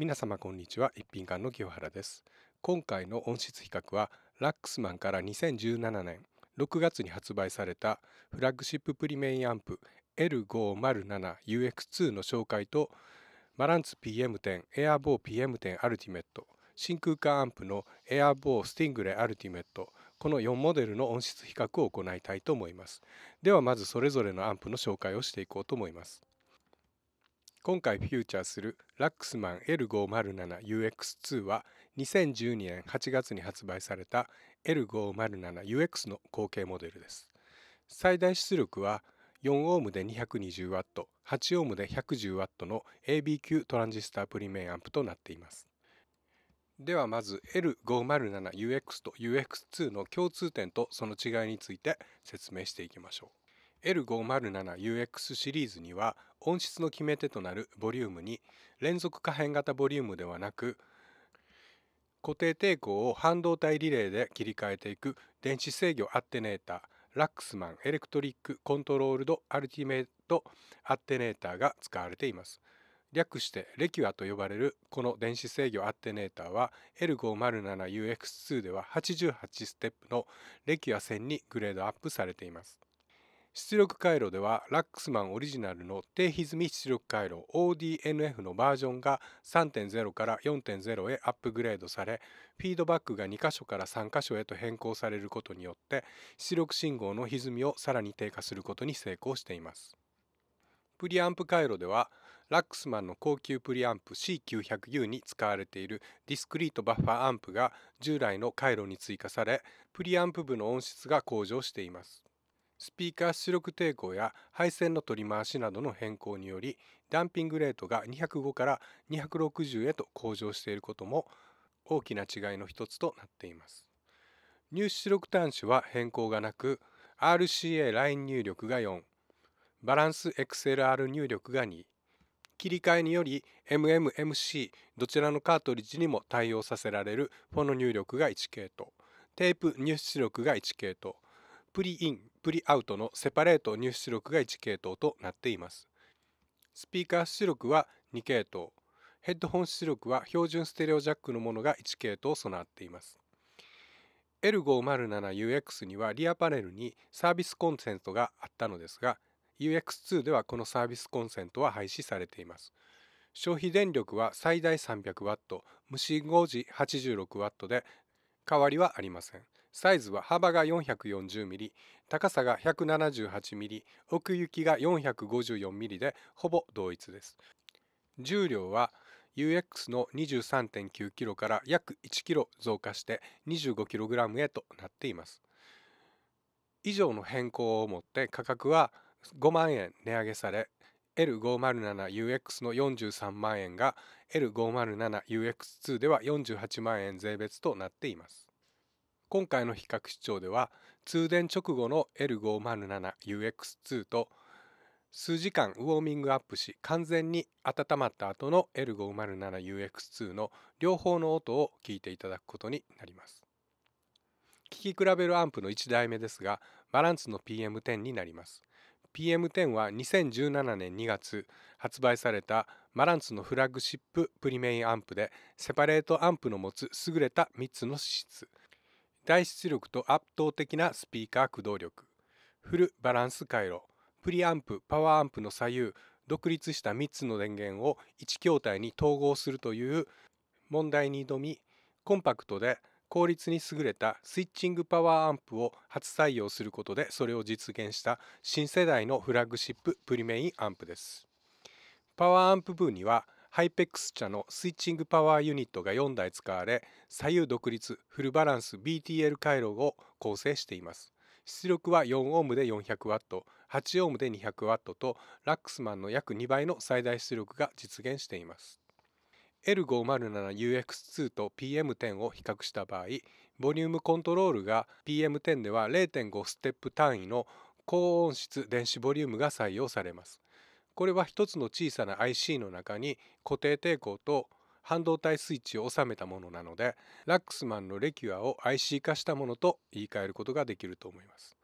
皆様こんにちは一品館の清原です今回の音質比較はラックスマンから2017年6月に発売されたフラッグシッププリメインアンプ L507UX2 の紹介とマランツ PM10 エアボー PM10 アルティメット真空管アンプのエアボースティングレアルティメットこの4モデルの音質比較を行いたいと思いますではまずそれぞれのアンプの紹介をしていこうと思います今回フューチャーするラックスマン L507UX2 は2012年8月に発売された L507UX の後継モデルです最大出力は4オームで 220W8 オームで 110W の ABQ トランジスタプリメインアンプとなっていますではまず L507UX と UX2 の共通点とその違いについて説明していきましょう L507UX シリーズには音質の決め手となるボリュームに連続可変型ボリュームではなく固定抵抗を半導体リレーで切り替えていく電子制御アッテネーターラックスマンエレクトリックコントロールドアルティメートアッテネーターが使われています略してレキュアと呼ばれるこの電子制御アッテネーターは L507UX2 では88ステップのレキュア線にグレードアップされています出力回路ではラックスマンオリジナルの低歪み出力回路 ODNF のバージョンが3.0から4.0へアップグレードされフィードバックが2箇所から3箇所へと変更されることによって出力信号の歪みをさらに低下することに成功していますプリアンプ回路ではラックスマンの高級プリアンプ C900U に使われているディスクリートバッファーアンプが従来の回路に追加されプリアンプ部の音質が向上していますスピーカー出力抵抗や配線の取り回しなどの変更によりダンピングレートが205から260へと向上していることも大きな違いの一つとなっています入出力端子は変更がなく RCA ライン入力が4バランス XLR 入力が2切り替えにより MMMC どちらのカートリッジにも対応させられるフォの入力が1系統テープ入出力が1系統プリインプリアウトのセパレート入出力が1系統となっています。スピーカー出力は2系統、ヘッドホン出力は標準ステレオジャックのものが1系統備わっています。L507UX にはリアパネルにサービスコンセントがあったのですが UX2 ではこのサービスコンセントは廃止されています消費電力は最大 300W 無信号時 86W で変わりはありませんサイズは幅が4 4 0ミリ、高さが1 7 8ミリ、奥行きが4 5 4ミリでほぼ同一です重量は UX の2 3 9キロから約1キロ増加して2 5ラムへとなっています以上の変更をもって価格は5万円値上げされ L507UX の43万円が L507UX2 では48万円税別となっています今回の比較視聴では通電直後の L507UX2 と数時間ウォーミングアップし完全に温まった後の L507UX2 の両方の音を聞いていただくことになります聴き比べるアンプの1台目ですがバランスの PM10 になります PM10 は2017年2月発売されたマランツのフラッグシッププリメインアンプでセパレートアンプの持つ優れた3つの資質大出力と圧倒的なスピーカー駆動力フルバランス回路プリアンプパワーアンプの左右独立した3つの電源を1筐体に統合するという問題に挑みコンパクトで効率に優れたスイッチングパワーアンプを初採用することでそれを実現した新世代のフラッグシッププリメインアンプですパワーアンプ部にはハイペックス茶のスイッチングパワーユニットが4台使われ左右独立フルバランス BTL 回路を構成しています出力は4オームで4 0 0ト、8オームで2 0 0トとラックスマンの約2倍の最大出力が実現しています L507UX2 と PM10 を比較した場合ボリュームコントロールが PM10 では0.5ステップ単位の高音質電子ボリュームが採用されますこれは一つの小さな IC の中に固定抵抗と半導体スイッチを収めたものなのでラックスマンのレキュアを IC 化したものと言い換えることができると思います。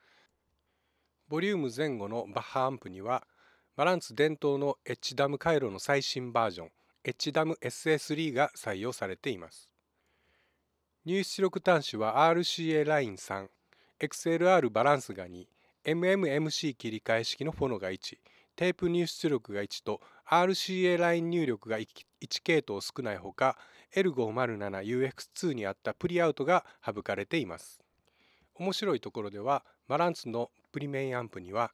ボリューム前後のバッハアンプにはバランツ伝統の H ダム回路の最新バージョン H ダム SA3 が採用されています。入出力端子は RCA ライン3、XLR バランスが2、MMMC 切り替え式のフォノが1、テープ入出力が1と RCA ライン入力が 1, 系統少ないほか L507UX2 にあったプリアウトが省かれています。面白いところではマランツのプリメインアンプには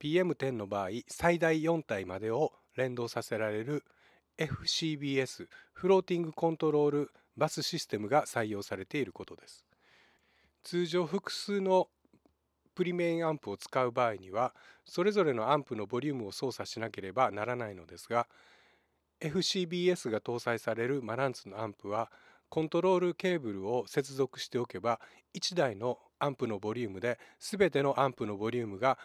PM10 の場合最大4体までを連動させられる FCBS フローティングコントロールバスシステムが採用されていることです通常複数のプリメインアンプを使う場合にはそれぞれのアンプのボリュームを操作しなければならないのですが FCBS が搭載されるマランツのアンプはコントロールケーブルを接続しておけば1台のアンプのボリュームで全てのアンプのボリュームが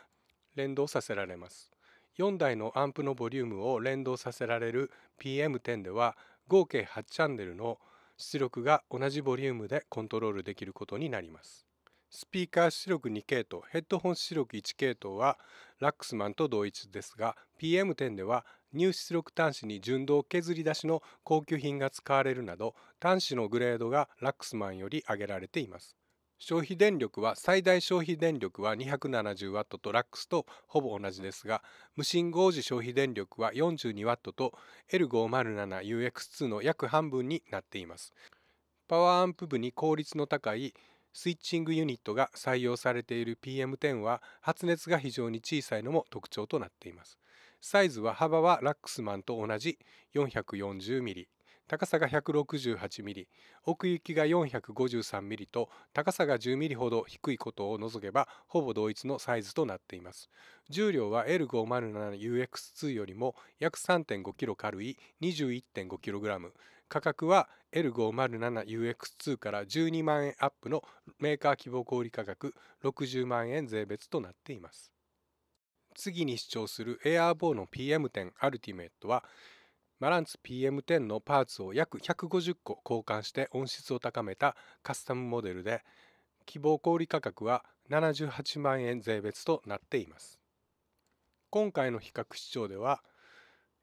連動させられます。4台のアンプのボリュームを連動させられる PM10 では合計8チャンネルの出力が同じボリュームでコントロールできることになります。スピーカー出力2系統、ヘッドホン出力1系統はラックスマンと同一ですが、PM10 では入出力端子に純度削り出しの高級品が使われるなど、端子のグレードがラックスマンより上げられています。消費電力は最大消費電力は 270W とラックスとほぼ同じですが無信号時消費電力は 42W と L507UX2 の約半分になっていますパワーアンプ部に効率の高いスイッチングユニットが採用されている PM10 は発熱が非常に小さいのも特徴となっています。サイズは幅はラックスマンと同じ 440mm、高さが 168mm、奥行きが 453mm と高さが 10mm ほど低いことを除けばほぼ同一のサイズとなっています。重量は L507UX2 よりも約 3.5kg 軽い 21.5kg、価格は L507UX2 から12万円アップのメーカー希望小売価格60万円税別となっています次に主張する a i r b o の PM10 アルティメットはマランツ PM10 のパーツを約150個交換して音質を高めたカスタムモデルで希望小売価格は78万円税別となっています今回の比較主張では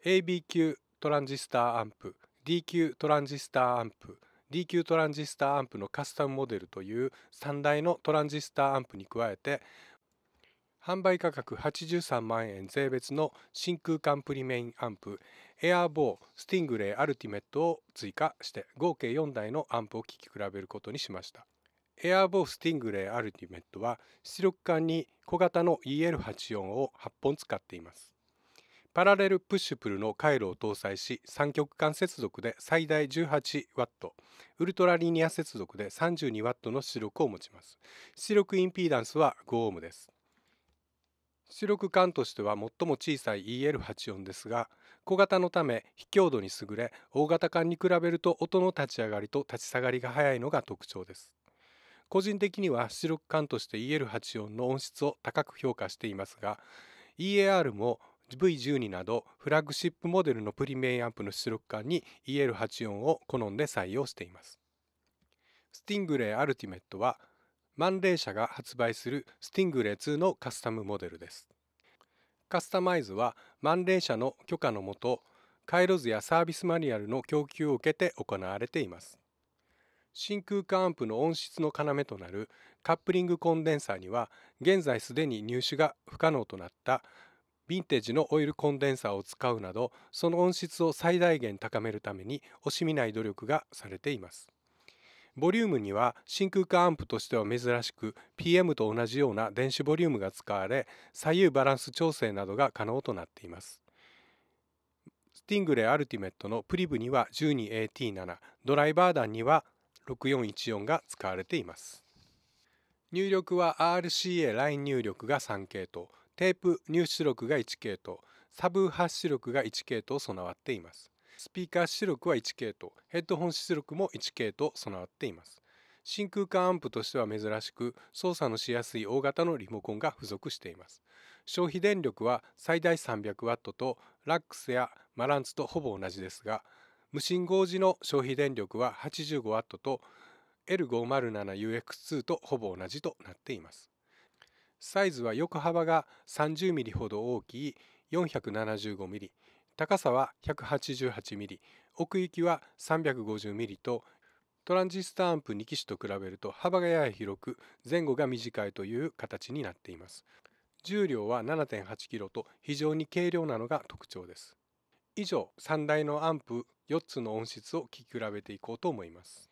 AB 級トランジスタアンプ DQ トランジスターアンプ DQ トランジスターアンプのカスタムモデルという3台のトランジスターアンプに加えて販売価格83万円税別の真空管プリメインアンプエアーボースティングレイアルティメットを追加して合計4台のアンプを聴き比べることにしましたエアーボースティングレイアルティメットは出力管に小型の EL84 を8本使っていますパラレルプッシュプルの回路を搭載し3極間接続で最大 18W ウルトラリニア接続で 32W の出力を持ちます出力インピーダンスは5ムです出力間としては最も小さい EL84 ですが小型のため非強度に優れ大型管に比べると音の立ち上がりと立ち下がりが早いのが特徴です個人的には出力管として EL84 の音質を高く評価していますが EAR も V12 などフラッグシップモデルのプリメインアンプの出力管に EL84 を好んで採用しています。スティングレイアルティメットはマンレー社が発売するスティングレイ2のカスタムモデルです。カスタマイズはマンレー社の許可のもと回路図やサービスマニュアルの供給を受けて行われています。真空管アンプの音質の要となるカップリングコンデンサーには現在すでに入手が不可能となったヴィンテージのオイルコンデンサーを使うなどその音質を最大限高めるために惜しみない努力がされていますボリュームには真空管アンプとしては珍しく PM と同じような電子ボリュームが使われ左右バランス調整などが可能となっていますスティングレイアルティメットのプリブには 12AT7 ドライバー弾には6414が使われています入力は RCA ライン入力が3系統テープ入出力が1系統サブ発出力が1系統備わっていますスピーカー出力は1系統ヘッドホン出力も1系統備わっています真空管アンプとしては珍しく操作のしやすい大型のリモコンが付属しています消費電力は最大 300W とラックスやマランツとほぼ同じですが無信号時の消費電力は 85W と L507UX2 とほぼ同じとなっていますサイズは横幅が 30mm ほど大きい 475mm 高さは 188mm 奥行きは 350mm とトランジスタアンプ2機種と比べると幅がやや広く前後が短いという形になっています重量は 7.8kg と非常に軽量なのが特徴です以上3台のアンプ4つの音質を聴き比べていこうと思います